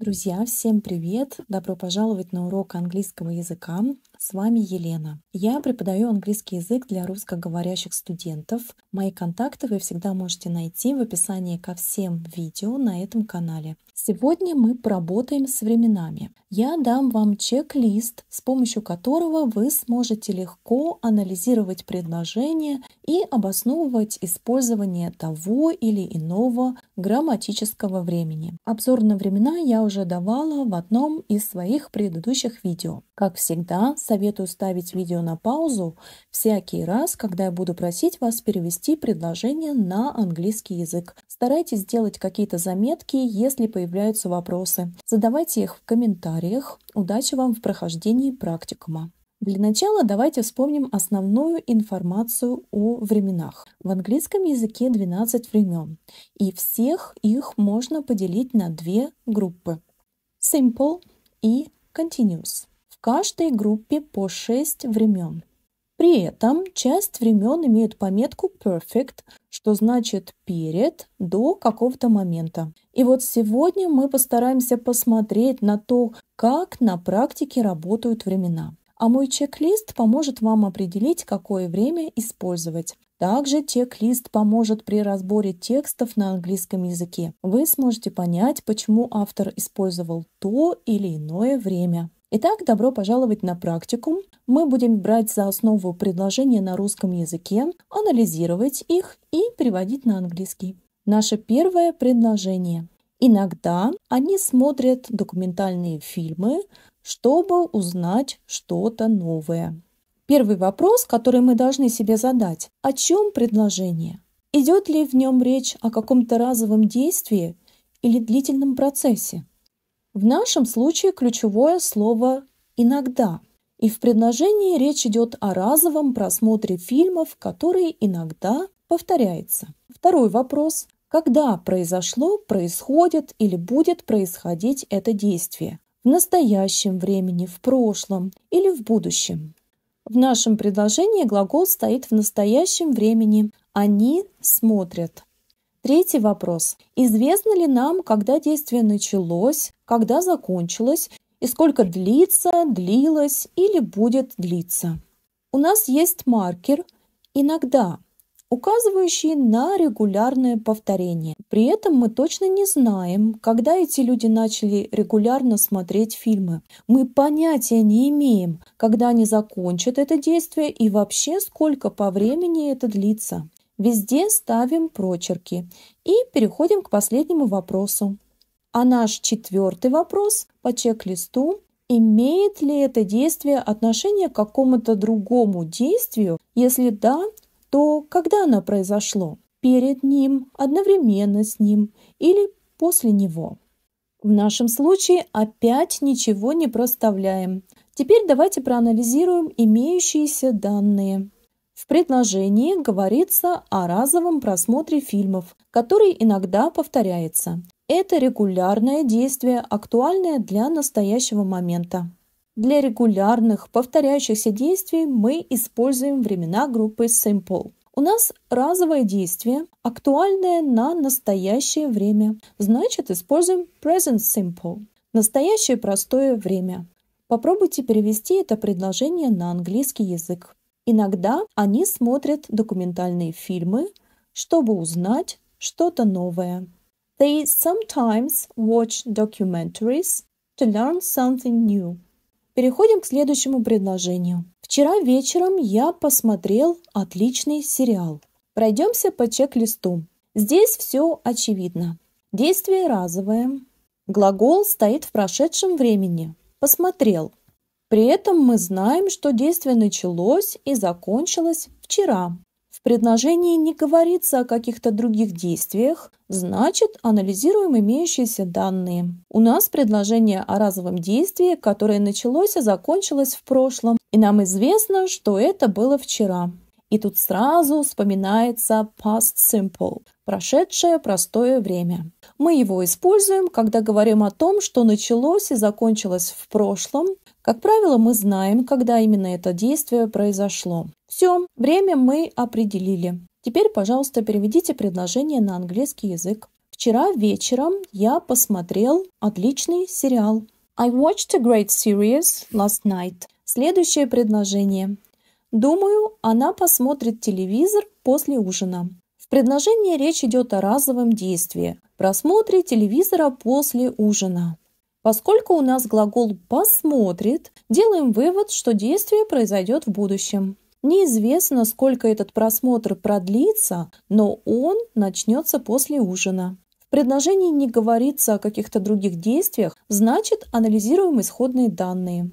Друзья, всем привет! Добро пожаловать на урок английского языка. С вами Елена. Я преподаю английский язык для русскоговорящих студентов. Мои контакты вы всегда можете найти в описании ко всем видео на этом канале. Сегодня мы поработаем с временами. Я дам вам чек-лист, с помощью которого вы сможете легко анализировать предложения и обосновывать использование того или иного грамматического времени. Обзор на времена я уже давала в одном из своих предыдущих видео. Как всегда, советую ставить видео на паузу всякий раз, когда я буду просить вас перевести предложение на английский язык. Старайтесь делать какие-то заметки, если появляются вопросы. Задавайте их в комментариях. Удачи вам в прохождении практикума. Для начала давайте вспомним основную информацию о временах. В английском языке 12 времен, и всех их можно поделить на две группы – simple и continuous каждой группе по 6 времен. При этом часть времен имеют пометку perfect, что значит перед, до какого-то момента. И вот сегодня мы постараемся посмотреть на то, как на практике работают времена. А мой чек-лист поможет вам определить, какое время использовать. Также чек-лист поможет при разборе текстов на английском языке. Вы сможете понять, почему автор использовал то или иное время. Итак, добро пожаловать на практикум. Мы будем брать за основу предложения на русском языке, анализировать их и переводить на английский. Наше первое предложение. Иногда они смотрят документальные фильмы, чтобы узнать что-то новое. Первый вопрос, который мы должны себе задать – о чем предложение? Идет ли в нем речь о каком-то разовом действии или длительном процессе? В нашем случае ключевое слово «иногда». И в предложении речь идет о разовом просмотре фильмов, который иногда повторяется. Второй вопрос. Когда произошло, происходит или будет происходить это действие? В настоящем времени, в прошлом или в будущем? В нашем предложении глагол стоит в настоящем времени. Они смотрят. Третий вопрос. Известно ли нам, когда действие началось, когда закончилось и сколько длится, длилось или будет длиться? У нас есть маркер «иногда», указывающий на регулярное повторение. При этом мы точно не знаем, когда эти люди начали регулярно смотреть фильмы. Мы понятия не имеем, когда они закончат это действие и вообще сколько по времени это длится. Везде ставим прочерки. И переходим к последнему вопросу. А наш четвертый вопрос по чек-листу имеет ли это действие отношение к какому-то другому действию? Если да, то когда оно произошло? Перед ним, одновременно с ним или после него? В нашем случае опять ничего не проставляем. Теперь давайте проанализируем имеющиеся данные. В предложении говорится о разовом просмотре фильмов, который иногда повторяется. Это регулярное действие, актуальное для настоящего момента. Для регулярных, повторяющихся действий мы используем времена группы Simple. У нас разовое действие, актуальное на настоящее время. Значит, используем Present Simple. Настоящее простое время. Попробуйте перевести это предложение на английский язык. Иногда они смотрят документальные фильмы, чтобы узнать что-то новое. They sometimes watch documentaries to learn something new. Переходим к следующему предложению. Вчера вечером я посмотрел отличный сериал. Пройдемся по чек-листу. Здесь все очевидно. Действие разовое. Глагол стоит в прошедшем времени. Посмотрел. При этом мы знаем, что действие началось и закончилось вчера. В предложении не говорится о каких-то других действиях, значит, анализируем имеющиеся данные. У нас предложение о разовом действии, которое началось и закончилось в прошлом, и нам известно, что это было вчера. И тут сразу вспоминается past simple прошедшее простое время. Мы его используем, когда говорим о том, что началось и закончилось в прошлом. Как правило, мы знаем, когда именно это действие произошло. Все, время мы определили. Теперь, пожалуйста, переведите предложение на английский язык. Вчера вечером я посмотрел отличный сериал. I watched a great series last night. Следующее предложение. Думаю, она посмотрит телевизор после ужина. В предложении речь идет о разовом действии – просмотре телевизора после ужина. Поскольку у нас глагол «посмотрит», делаем вывод, что действие произойдет в будущем. Неизвестно, сколько этот просмотр продлится, но он начнется после ужина. В предложении не говорится о каких-то других действиях, значит, анализируем исходные данные.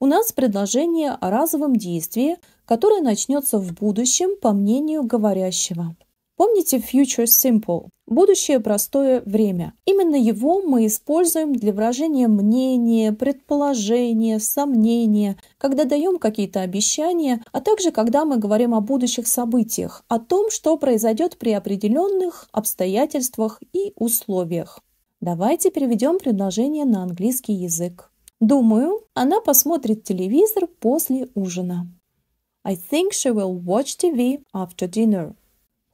У нас предложение о разовом действии, которое начнется в будущем по мнению говорящего. Помните future simple – будущее простое время. Именно его мы используем для выражения мнения, предположения, сомнения, когда даем какие-то обещания, а также когда мы говорим о будущих событиях, о том, что произойдет при определенных обстоятельствах и условиях. Давайте переведем предложение на английский язык. Думаю, она посмотрит телевизор после ужина. I think she will watch TV after dinner.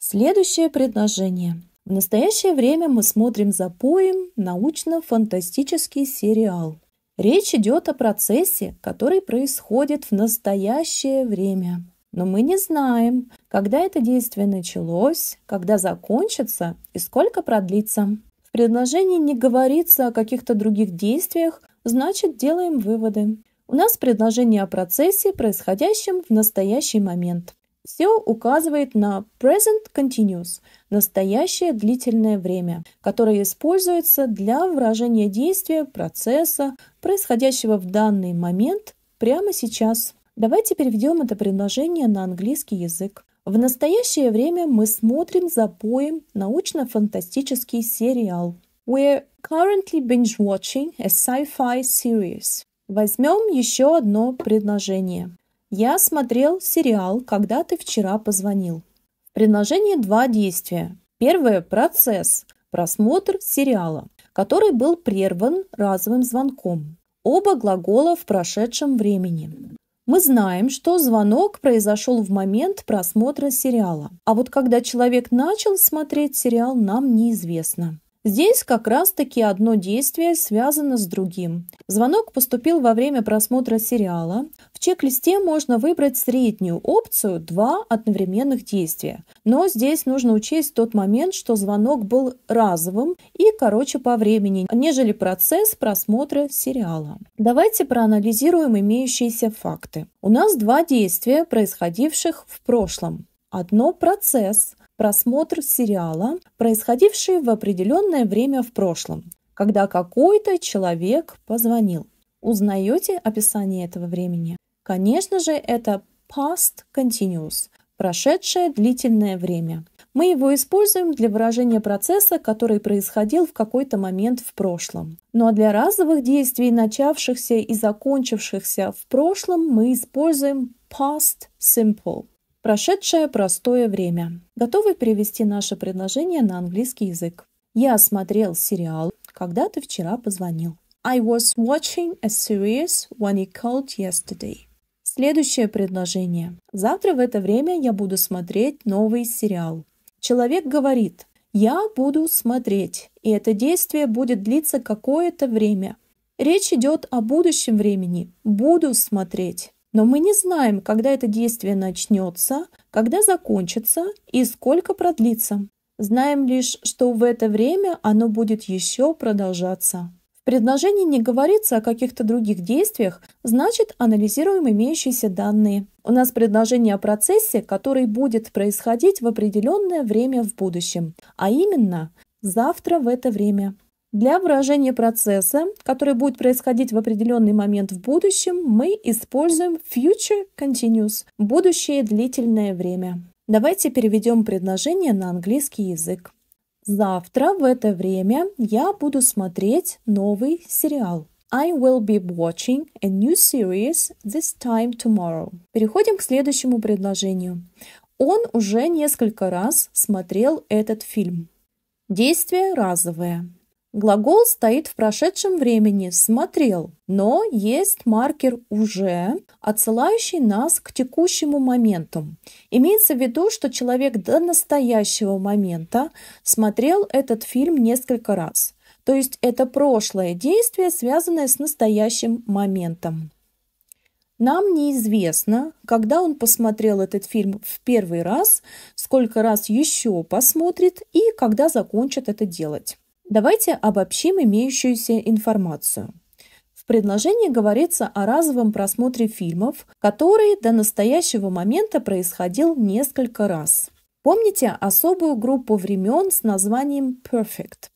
Следующее предложение. В настоящее время мы смотрим за поем научно-фантастический сериал. Речь идет о процессе, который происходит в настоящее время. Но мы не знаем, когда это действие началось, когда закончится и сколько продлится. В предложении не говорится о каких-то других действиях, значит делаем выводы. У нас предложение о процессе, происходящем в настоящий момент. Все указывает на present continuous – настоящее длительное время, которое используется для выражения действия, процесса, происходящего в данный момент, прямо сейчас. Давайте переведем это предложение на английский язык. В настоящее время мы смотрим за поем научно-фантастический сериал. We're currently binge-watching a sci-fi series. Возьмем еще одно предложение. Я смотрел сериал, когда ты вчера позвонил. В приложении два действия. Первое – процесс, просмотр сериала, который был прерван разовым звонком. Оба глагола в прошедшем времени. Мы знаем, что звонок произошел в момент просмотра сериала, а вот когда человек начал смотреть сериал, нам неизвестно. Здесь как раз-таки одно действие связано с другим. Звонок поступил во время просмотра сериала. В чек-листе можно выбрать среднюю опцию «Два одновременных действия». Но здесь нужно учесть тот момент, что звонок был разовым и короче по времени, нежели процесс просмотра сериала. Давайте проанализируем имеющиеся факты. У нас два действия, происходивших в прошлом. Одно – процесс – просмотр сериала, происходивший в определенное время в прошлом, когда какой-то человек позвонил. Узнаете описание этого времени? Конечно же, это past continuous, прошедшее длительное время. Мы его используем для выражения процесса, который происходил в какой-то момент в прошлом. Ну а для разовых действий, начавшихся и закончившихся в прошлом, мы используем past simple прошедшее простое время. Готовы перевести наше предложение на английский язык. Я смотрел сериал, когда ты вчера позвонил. I was watching a series when you called yesterday. Следующее предложение. Завтра в это время я буду смотреть новый сериал. Человек говорит, я буду смотреть, и это действие будет длиться какое-то время. Речь идет о будущем времени. Буду смотреть. Но мы не знаем, когда это действие начнется, когда закончится и сколько продлится. Знаем лишь, что в это время оно будет еще продолжаться. В предложении не говорится о каких-то других действиях, значит анализируем имеющиеся данные. У нас предложение о процессе, который будет происходить в определенное время в будущем, а именно завтра в это время. Для выражения процесса, который будет происходить в определенный момент в будущем, мы используем future continuous – будущее длительное время. Давайте переведем предложение на английский язык. Завтра в это время я буду смотреть новый сериал. I will be watching a new series this time tomorrow. Переходим к следующему предложению. Он уже несколько раз смотрел этот фильм. Действие разовое. Глагол стоит в прошедшем времени «смотрел», но есть маркер «уже», отсылающий нас к текущему моменту. Имеется в виду, что человек до настоящего момента смотрел этот фильм несколько раз. То есть это прошлое действие, связанное с настоящим моментом. Нам неизвестно, когда он посмотрел этот фильм в первый раз, сколько раз еще посмотрит и когда закончит это делать. Давайте обобщим имеющуюся информацию. В предложении говорится о разовом просмотре фильмов, который до настоящего момента происходил несколько раз. Помните особую группу времен с названием Perfect?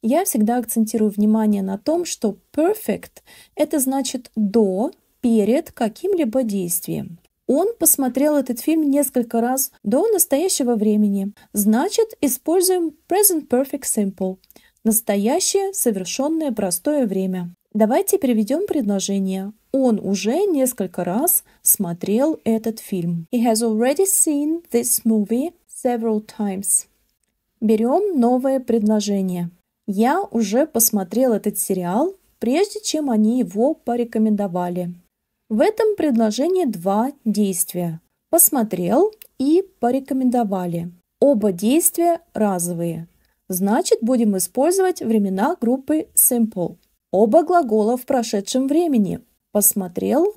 Я всегда акцентирую внимание на том, что perfect – это значит «до», «перед» каким-либо действием. Он посмотрел этот фильм несколько раз до настоящего времени. Значит, используем present perfect simple – Настоящее, совершенное простое время. Давайте приведем предложение. Он уже несколько раз смотрел этот фильм. He has already seen this movie several times. Берем новое предложение. Я уже посмотрел этот сериал, прежде чем они его порекомендовали. В этом предложении два действия. Посмотрел и порекомендовали. Оба действия разовые. Значит, будем использовать времена группы simple. Оба глагола в прошедшем времени. Посмотрел,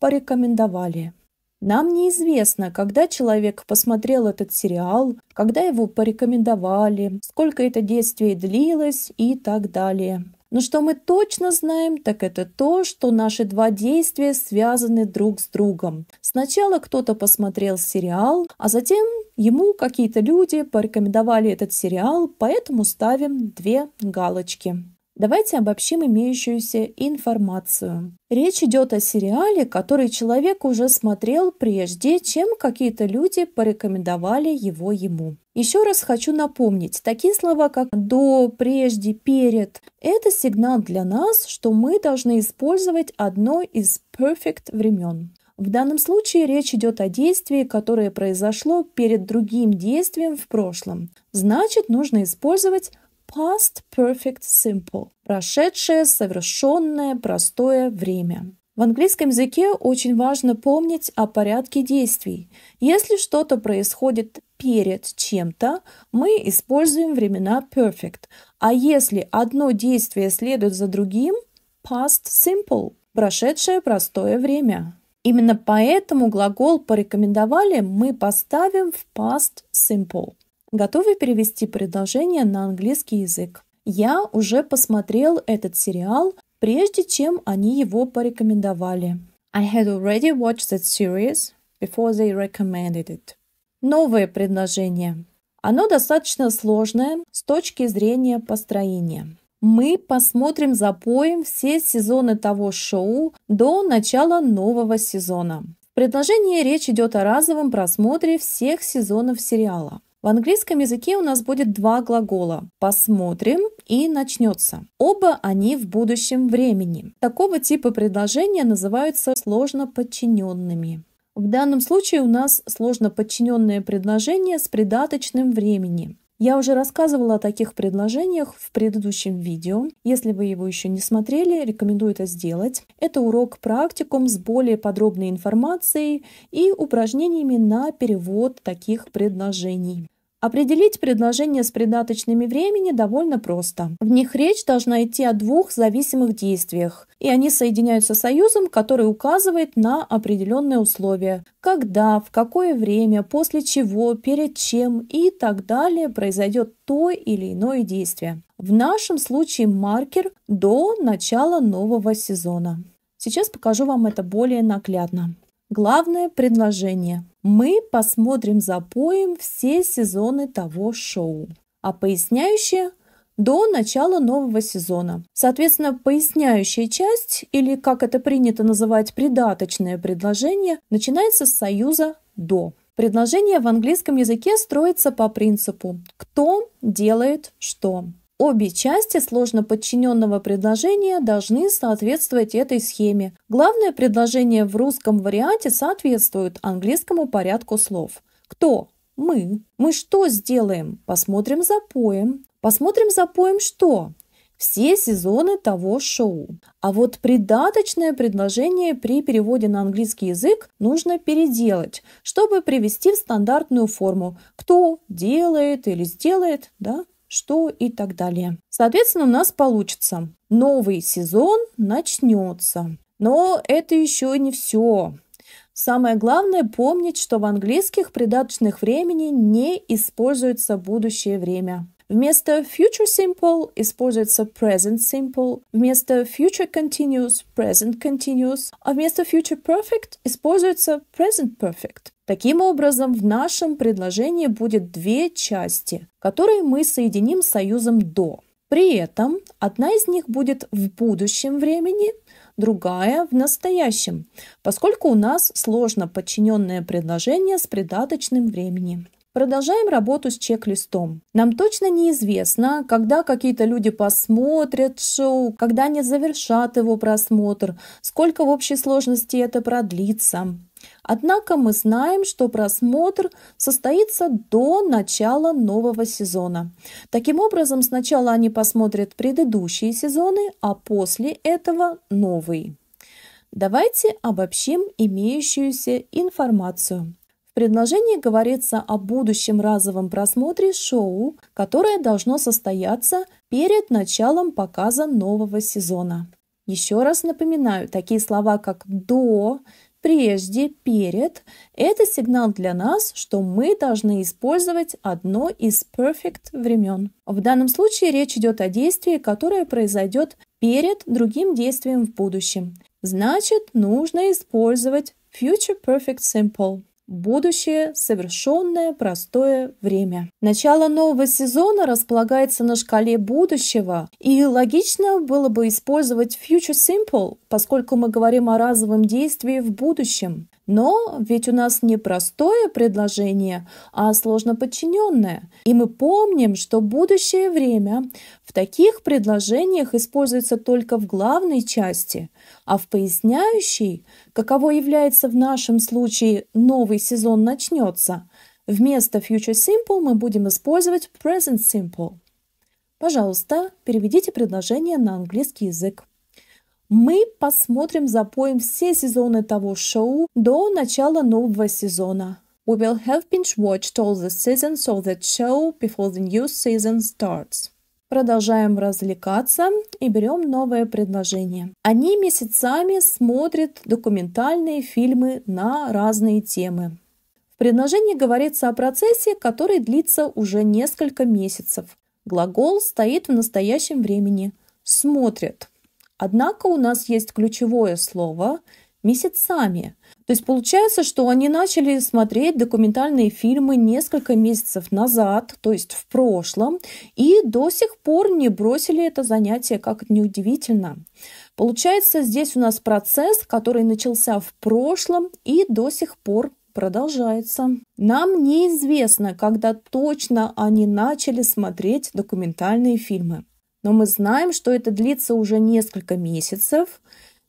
порекомендовали. Нам неизвестно, когда человек посмотрел этот сериал, когда его порекомендовали, сколько это действие длилось и так далее. Но что мы точно знаем, так это то, что наши два действия связаны друг с другом. Сначала кто-то посмотрел сериал, а затем ему какие-то люди порекомендовали этот сериал, поэтому ставим две галочки. Давайте обобщим имеющуюся информацию. Речь идет о сериале, который человек уже смотрел прежде, чем какие-то люди порекомендовали его ему. Еще раз хочу напомнить, такие слова как «до», «прежде», «перед» – это сигнал для нас, что мы должны использовать одно из perfect времен. В данном случае речь идет о действии, которое произошло перед другим действием в прошлом. Значит, нужно использовать Past Perfect Simple – прошедшее, совершенное, простое время. В английском языке очень важно помнить о порядке действий. Если что-то происходит перед чем-то, мы используем времена perfect. А если одно действие следует за другим, past simple – прошедшее простое время. Именно поэтому глагол «порекомендовали» мы поставим в past simple – готовы перевести предложение на английский язык. Я уже посмотрел этот сериал, прежде чем они его порекомендовали. I had already watched that series before they recommended it. Новое предложение. Оно достаточно сложное с точки зрения построения. Мы посмотрим за поем все сезоны того шоу до начала нового сезона. В предложении речь идет о разовом просмотре всех сезонов сериала. В английском языке у нас будет два глагола «посмотрим» и «начнется». Оба они в будущем времени. Такого типа предложения называются сложно подчиненными. В данном случае у нас сложно подчиненное предложение с придаточным времени. Я уже рассказывала о таких предложениях в предыдущем видео. Если вы его еще не смотрели, рекомендую это сделать. Это урок практикум с более подробной информацией и упражнениями на перевод таких предложений. Определить предложения с придаточными времени довольно просто. В них речь должна идти о двух зависимых действиях, и они соединяются союзом, который указывает на определенные условия. Когда, в какое время, после чего, перед чем и так далее произойдет то или иное действие. В нашем случае маркер до начала нового сезона. Сейчас покажу вам это более наглядно. Главное предложение. Мы посмотрим за поем все сезоны того шоу. А поясняющее до начала нового сезона. Соответственно, поясняющая часть, или как это принято называть, придаточное предложение, начинается с союза «до». Предложение в английском языке строится по принципу «кто делает что». Обе части сложно подчиненного предложения должны соответствовать этой схеме. Главное предложение в русском варианте соответствует английскому порядку слов. Кто? Мы. Мы что сделаем? Посмотрим за поем. Посмотрим за поем что? Все сезоны того шоу. А вот придаточное предложение при переводе на английский язык нужно переделать, чтобы привести в стандартную форму. Кто делает или сделает, да? что и так далее. Соответственно, у нас получится. Новый сезон начнется. Но это еще не все. Самое главное помнить, что в английских придаточных времени не используется будущее время. Вместо future simple используется present simple, вместо future continuous – present continuous, а вместо future perfect используется present perfect. Таким образом, в нашем предложении будет две части, которые мы соединим союзом «до». При этом одна из них будет в будущем времени, другая в настоящем, поскольку у нас сложно подчиненное предложение с придаточным временем. Продолжаем работу с чек-листом. Нам точно неизвестно, когда какие-то люди посмотрят шоу, когда они завершат его просмотр, сколько в общей сложности это продлится. Однако мы знаем, что просмотр состоится до начала нового сезона. Таким образом, сначала они посмотрят предыдущие сезоны, а после этого новый. Давайте обобщим имеющуюся информацию предложении говорится о будущем разовом просмотре шоу, которое должно состояться перед началом показа нового сезона. Еще раз напоминаю, такие слова как «до», «прежде», «перед» – это сигнал для нас, что мы должны использовать одно из perfect времен. В данном случае речь идет о действии, которое произойдет перед другим действием в будущем. Значит, нужно использовать Future Perfect Simple. Будущее – совершенное простое время. Начало нового сезона располагается на шкале будущего, и логично было бы использовать Future Simple, поскольку мы говорим о разовом действии в будущем. Но ведь у нас не простое предложение, а сложно подчиненное. И мы помним, что будущее время в таких предложениях используется только в главной части, а в поясняющей, каково является в нашем случае новый сезон начнется, вместо future simple мы будем использовать present simple. Пожалуйста, переведите предложение на английский язык. Мы посмотрим за поем все сезоны того шоу до начала нового сезона. We will have binge watched all the seasons of that show before the new season starts. Продолжаем развлекаться и берем новое предложение. Они месяцами смотрят документальные фильмы на разные темы. В предложении говорится о процессе, который длится уже несколько месяцев. Глагол стоит в настоящем времени. Смотрят. Однако у нас есть ключевое слово «месяцами». То есть получается, что они начали смотреть документальные фильмы несколько месяцев назад, то есть в прошлом, и до сих пор не бросили это занятие, как это неудивительно. Получается, здесь у нас процесс, который начался в прошлом и до сих пор продолжается. Нам неизвестно, когда точно они начали смотреть документальные фильмы но мы знаем, что это длится уже несколько месяцев,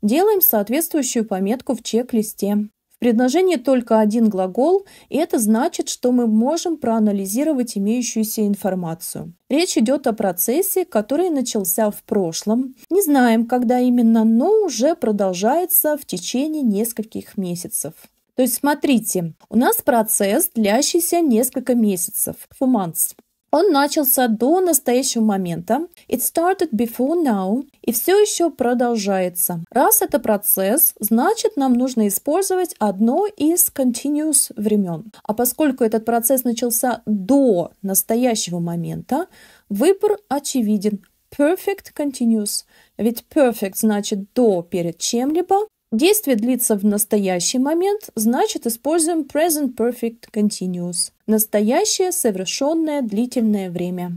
делаем соответствующую пометку в чек-листе. В предложении только один глагол, и это значит, что мы можем проанализировать имеющуюся информацию. Речь идет о процессе, который начался в прошлом. Не знаем, когда именно, но уже продолжается в течение нескольких месяцев. То есть смотрите, у нас процесс, длящийся несколько месяцев, few months. Он начался до настоящего момента. It started before now. И все еще продолжается. Раз это процесс, значит нам нужно использовать одно из continuous времен. А поскольку этот процесс начался до настоящего момента, выбор очевиден. Perfect continuous. Ведь perfect значит до перед чем-либо, Действие длится в настоящий момент, значит используем Present Perfect Continuous. Настоящее, совершенное, длительное время.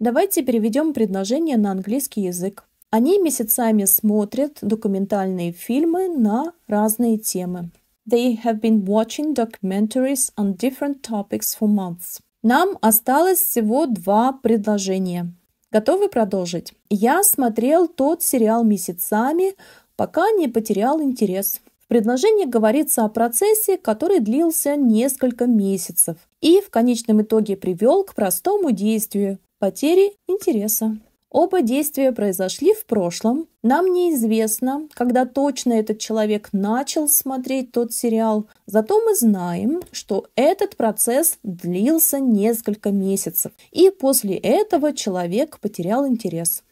Давайте переведем предложение на английский язык. Они месяцами смотрят документальные фильмы на разные темы. They have been watching documentaries on different topics for months. Нам осталось всего два предложения. Готовы продолжить? Я смотрел тот сериал месяцами, пока не потерял интерес. В предложении говорится о процессе, который длился несколько месяцев и в конечном итоге привел к простому действию – потере интереса. Оба действия произошли в прошлом. Нам неизвестно, когда точно этот человек начал смотреть тот сериал. Зато мы знаем, что этот процесс длился несколько месяцев. И после этого человек потерял интерес.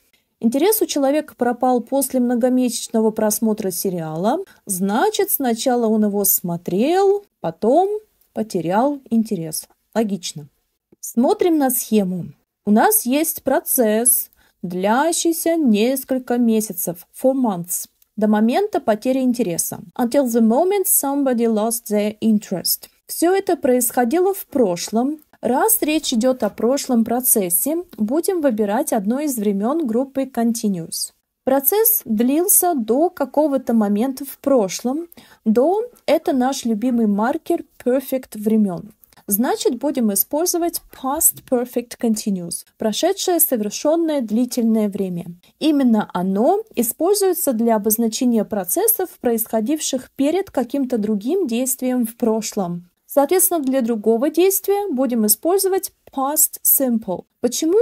Интерес у человека пропал после многомесячного просмотра сериала, значит, сначала он его смотрел, потом потерял интерес. Логично. Смотрим на схему. У нас есть процесс, длящийся несколько месяцев, four months, до момента потери интереса. Until the moment somebody lost their interest. Все это происходило в прошлом, Раз речь идет о прошлом процессе, будем выбирать одно из времен группы Continuous. Процесс длился до какого-то момента в прошлом. До – это наш любимый маркер perfect времен. Значит, будем использовать past perfect continuous – прошедшее совершенное длительное время. Именно оно используется для обозначения процессов, происходивших перед каким-то другим действием в прошлом. Соответственно, для другого действия будем использовать past simple. Почему?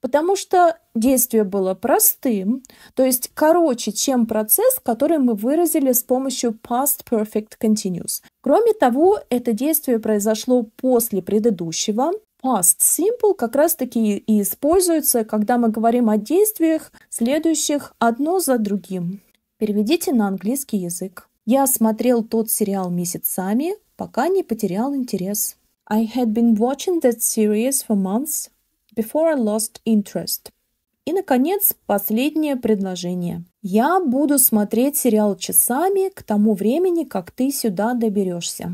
Потому что действие было простым, то есть короче, чем процесс, который мы выразили с помощью past perfect continuous. Кроме того, это действие произошло после предыдущего. Past simple как раз-таки и используется, когда мы говорим о действиях, следующих одно за другим. Переведите на английский язык. Я смотрел тот сериал месяцами, пока не потерял интерес. I had been watching that series for months before I lost interest. И, наконец, последнее предложение. Я буду смотреть сериал часами к тому времени, как ты сюда доберешься.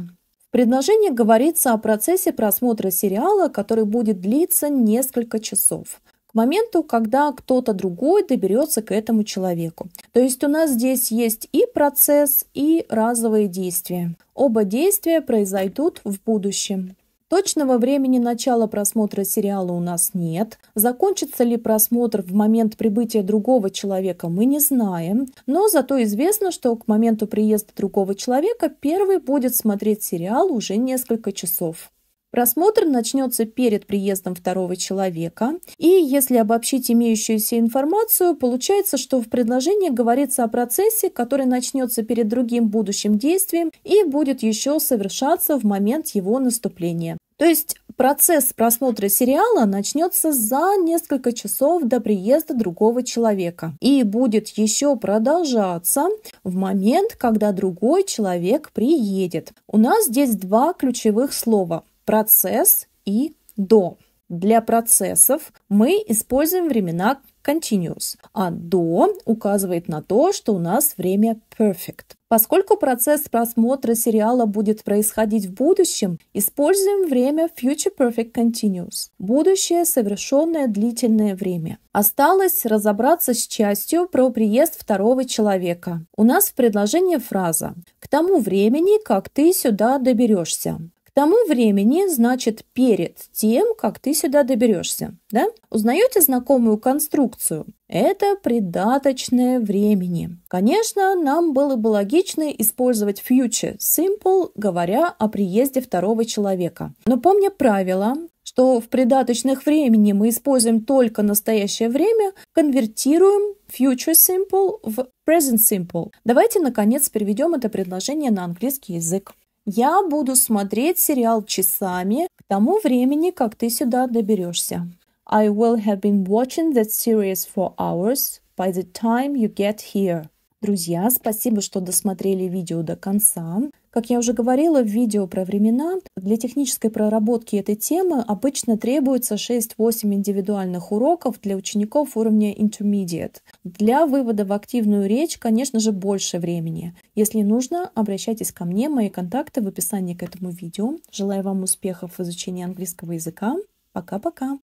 В предложении говорится о процессе просмотра сериала, который будет длиться несколько часов к моменту, когда кто-то другой доберется к этому человеку. То есть у нас здесь есть и процесс, и разовые действия. Оба действия произойдут в будущем. Точного времени начала просмотра сериала у нас нет. Закончится ли просмотр в момент прибытия другого человека, мы не знаем. Но зато известно, что к моменту приезда другого человека первый будет смотреть сериал уже несколько часов. Просмотр начнется перед приездом второго человека, и если обобщить имеющуюся информацию, получается, что в предложении говорится о процессе, который начнется перед другим будущим действием и будет еще совершаться в момент его наступления. То есть процесс просмотра сериала начнется за несколько часов до приезда другого человека и будет еще продолжаться в момент, когда другой человек приедет. У нас здесь два ключевых слова процесс и до. Для процессов мы используем времена continuous, а до указывает на то, что у нас время perfect. Поскольку процесс просмотра сериала будет происходить в будущем, используем время Future Perfect Continuous – будущее, совершенное длительное время. Осталось разобраться с частью про приезд второго человека. У нас в предложении фраза «К тому времени, как ты сюда доберешься». К тому времени, значит, перед тем, как ты сюда доберешься, да? Узнаете знакомую конструкцию? Это придаточное времени. Конечно, нам было бы логично использовать future simple, говоря о приезде второго человека. Но помня правило, что в придаточных времени мы используем только настоящее время, конвертируем future simple в present simple. Давайте, наконец, переведем это предложение на английский язык. Я буду смотреть сериал часами к тому времени, как ты сюда доберешься. I will have been watching that series for hours by the time you get here. Друзья, спасибо, что досмотрели видео до конца. Как я уже говорила в видео про времена, для технической проработки этой темы обычно требуется 6-8 индивидуальных уроков для учеников уровня intermediate. Для вывода в активную речь, конечно же, больше времени. Если нужно, обращайтесь ко мне, мои контакты в описании к этому видео. Желаю вам успехов в изучении английского языка. Пока-пока!